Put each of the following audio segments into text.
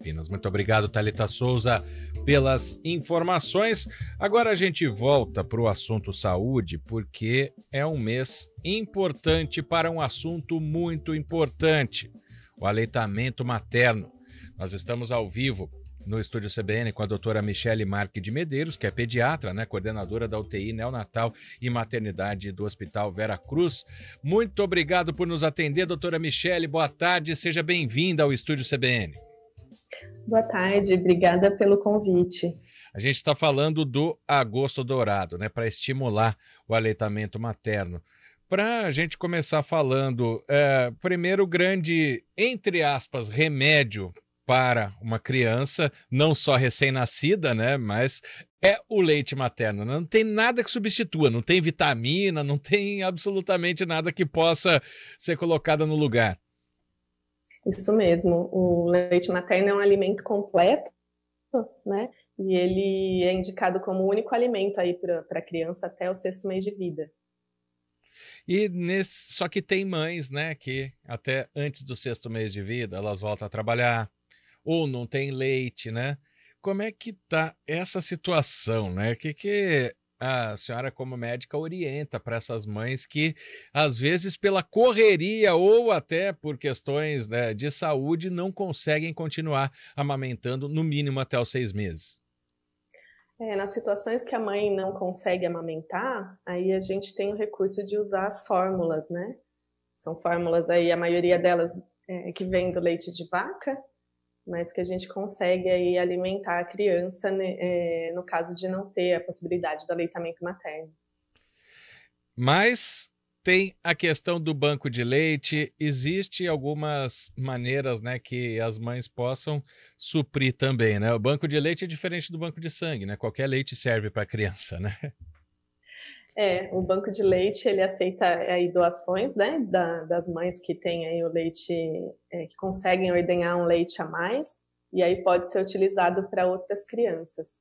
Campinas. Muito obrigado, Thalita Souza, pelas informações. Agora a gente volta para o assunto saúde, porque é um mês importante para um assunto muito importante: o aleitamento materno. Nós estamos ao vivo no estúdio CBN com a doutora Michele Marque de Medeiros, que é pediatra, né, coordenadora da UTI neonatal e maternidade do Hospital Vera Cruz. Muito obrigado por nos atender, doutora Michele. Boa tarde, seja bem-vinda ao estúdio CBN. Boa tarde, obrigada pelo convite. A gente está falando do agosto dourado, né, para estimular o aleitamento materno. Para a gente começar falando, é, primeiro grande, entre aspas, remédio para uma criança, não só recém-nascida, né, mas é o leite materno. Né? Não tem nada que substitua, não tem vitamina, não tem absolutamente nada que possa ser colocado no lugar. Isso mesmo. O leite materno é um alimento completo, né? E ele é indicado como o único alimento aí para a criança até o sexto mês de vida. E nesse, só que tem mães, né, que até antes do sexto mês de vida elas voltam a trabalhar ou não tem leite, né? Como é que tá essa situação, né? Que que a senhora, como médica, orienta para essas mães que, às vezes, pela correria ou até por questões né, de saúde, não conseguem continuar amamentando, no mínimo, até os seis meses? É, nas situações que a mãe não consegue amamentar, aí a gente tem o recurso de usar as fórmulas, né? São fórmulas aí, a maioria delas é, que vem do leite de vaca, mas que a gente consegue aí alimentar a criança né, é, no caso de não ter a possibilidade do aleitamento materno. Mas tem a questão do banco de leite. Existe algumas maneiras, né, que as mães possam suprir também, né? O banco de leite é diferente do banco de sangue, né? Qualquer leite serve para a criança, né? É, o banco de leite ele aceita é, aí doações, né, da, das mães que têm aí o leite é, que conseguem ordenhar um leite a mais e aí pode ser utilizado para outras crianças.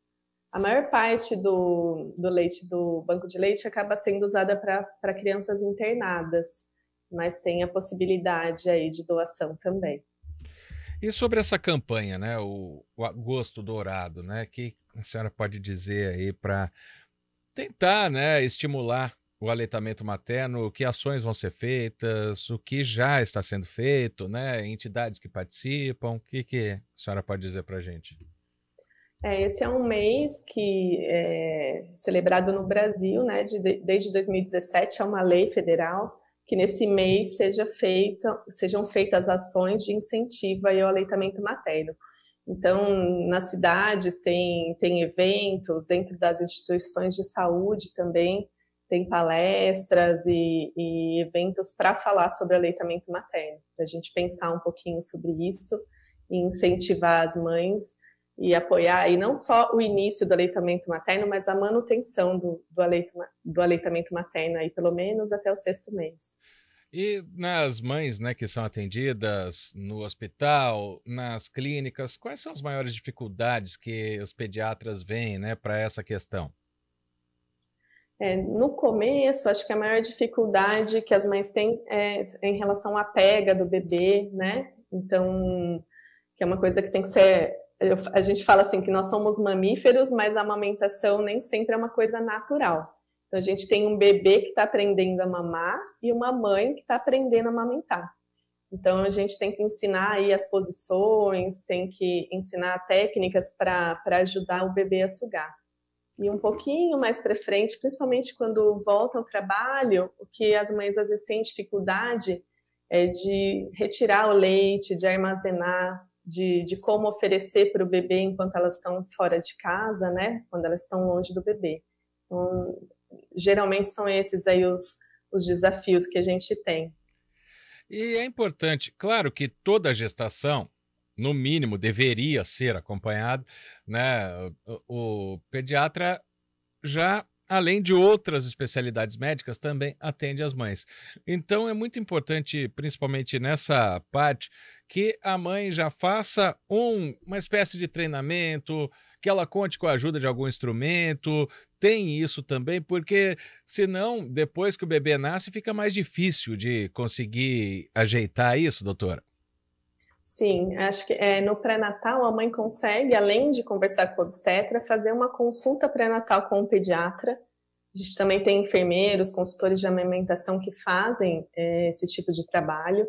A maior parte do, do leite do banco de leite acaba sendo usada para crianças internadas, mas tem a possibilidade aí de doação também. E sobre essa campanha, né, o, o agosto dourado, né, que a senhora pode dizer aí para tentar né, estimular o aleitamento materno, que ações vão ser feitas, o que já está sendo feito, né? Entidades que participam, o que, que a senhora pode dizer para a gente? É, esse é um mês que é celebrado no Brasil, né? De, desde 2017 é uma lei federal que nesse mês seja feita, sejam feitas ações de incentivo ao aleitamento materno. Então, nas cidades tem, tem eventos, dentro das instituições de saúde também tem palestras e, e eventos para falar sobre aleitamento materno, para a gente pensar um pouquinho sobre isso e incentivar as mães e apoiar, e não só o início do aleitamento materno, mas a manutenção do, do, aleito, do aleitamento materno, aí, pelo menos até o sexto mês. E nas mães né, que são atendidas no hospital, nas clínicas, quais são as maiores dificuldades que os pediatras veem né, para essa questão? É, no começo, acho que a maior dificuldade que as mães têm é em relação à pega do bebê, né? Então, que é uma coisa que tem que ser. Eu, a gente fala assim que nós somos mamíferos, mas a amamentação nem sempre é uma coisa natural. Então, a gente tem um bebê que está aprendendo a mamar e uma mãe que está aprendendo a amamentar. Então, a gente tem que ensinar aí as posições, tem que ensinar técnicas para ajudar o bebê a sugar. E um pouquinho mais para frente, principalmente quando volta ao trabalho, o que as mães às vezes têm dificuldade é de retirar o leite, de armazenar, de, de como oferecer para o bebê enquanto elas estão fora de casa, né? Quando elas estão longe do bebê. Então, geralmente são esses aí os, os desafios que a gente tem. E é importante, claro que toda gestação, no mínimo, deveria ser acompanhada, né? O, o pediatra já além de outras especialidades médicas, também atende as mães. Então é muito importante, principalmente nessa parte, que a mãe já faça um, uma espécie de treinamento, que ela conte com a ajuda de algum instrumento. Tem isso também, porque senão, depois que o bebê nasce, fica mais difícil de conseguir ajeitar isso, doutora. Sim, acho que é, no pré-natal a mãe consegue, além de conversar com o obstetra, fazer uma consulta pré-natal com o pediatra. A gente também tem enfermeiros, consultores de amamentação que fazem é, esse tipo de trabalho.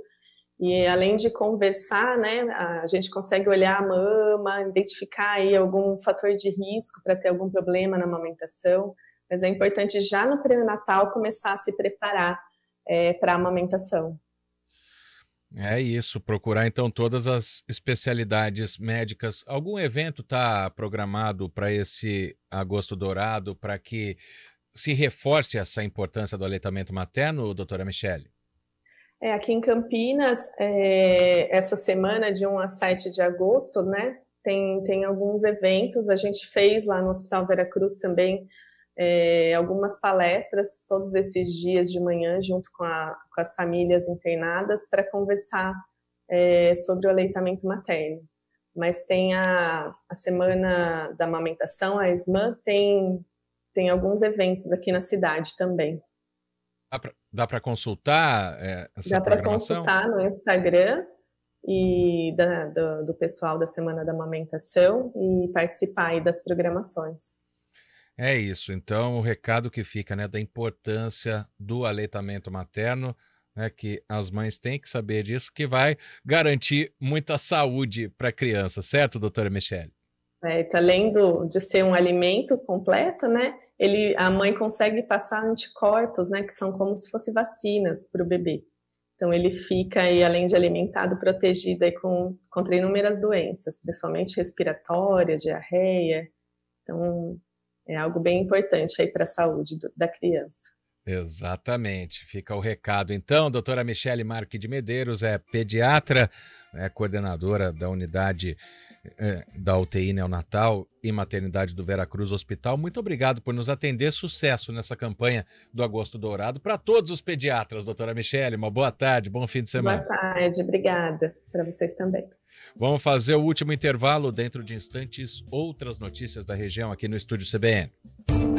E além de conversar, né, a gente consegue olhar a mama, identificar aí algum fator de risco para ter algum problema na amamentação, mas é importante já no pré-natal começar a se preparar é, para a amamentação. É isso, procurar então todas as especialidades médicas. Algum evento está programado para esse agosto dourado para que se reforce essa importância do aleitamento materno, doutora Michele? É, aqui em Campinas, é, essa semana, de 1 a 7 de agosto, né? Tem, tem alguns eventos, a gente fez lá no Hospital Vera Cruz também é, algumas palestras todos esses dias de manhã, junto com, a, com as famílias internadas, para conversar é, sobre o aleitamento materno. Mas tem a, a Semana da Amamentação, a ESMAN, tem, tem alguns eventos aqui na cidade também. Ah, Dá para consultar é, essa Dá para consultar no Instagram e da, do, do, pessoal da Semana da Amamentação e participar das programações. É isso. Então, o recado que fica né, da importância do aleitamento materno, é que as mães têm que saber disso, que vai garantir muita saúde para a criança, certo, doutora Michelle? Né? Então, além do, de ser um alimento completo, né? Ele, a mãe consegue passar anticorpos, né? Que são como se fossem vacinas para o bebê. Então ele fica aí, além de alimentado, protegido aí com, contra inúmeras doenças, principalmente respiratória, diarreia. Então é algo bem importante aí para a saúde do, da criança. Exatamente. Fica o recado, então, doutora Michele Marque de Medeiros é pediatra, é coordenadora da unidade é, da UTI Neonatal e Maternidade do Veracruz Hospital. Muito obrigado por nos atender. Sucesso nessa campanha do Agosto Dourado para todos os pediatras, doutora Michele. Uma boa tarde, bom fim de semana. Boa tarde, obrigada. Para vocês também. Vamos fazer o último intervalo. Dentro de instantes, outras notícias da região aqui no Estúdio CBN.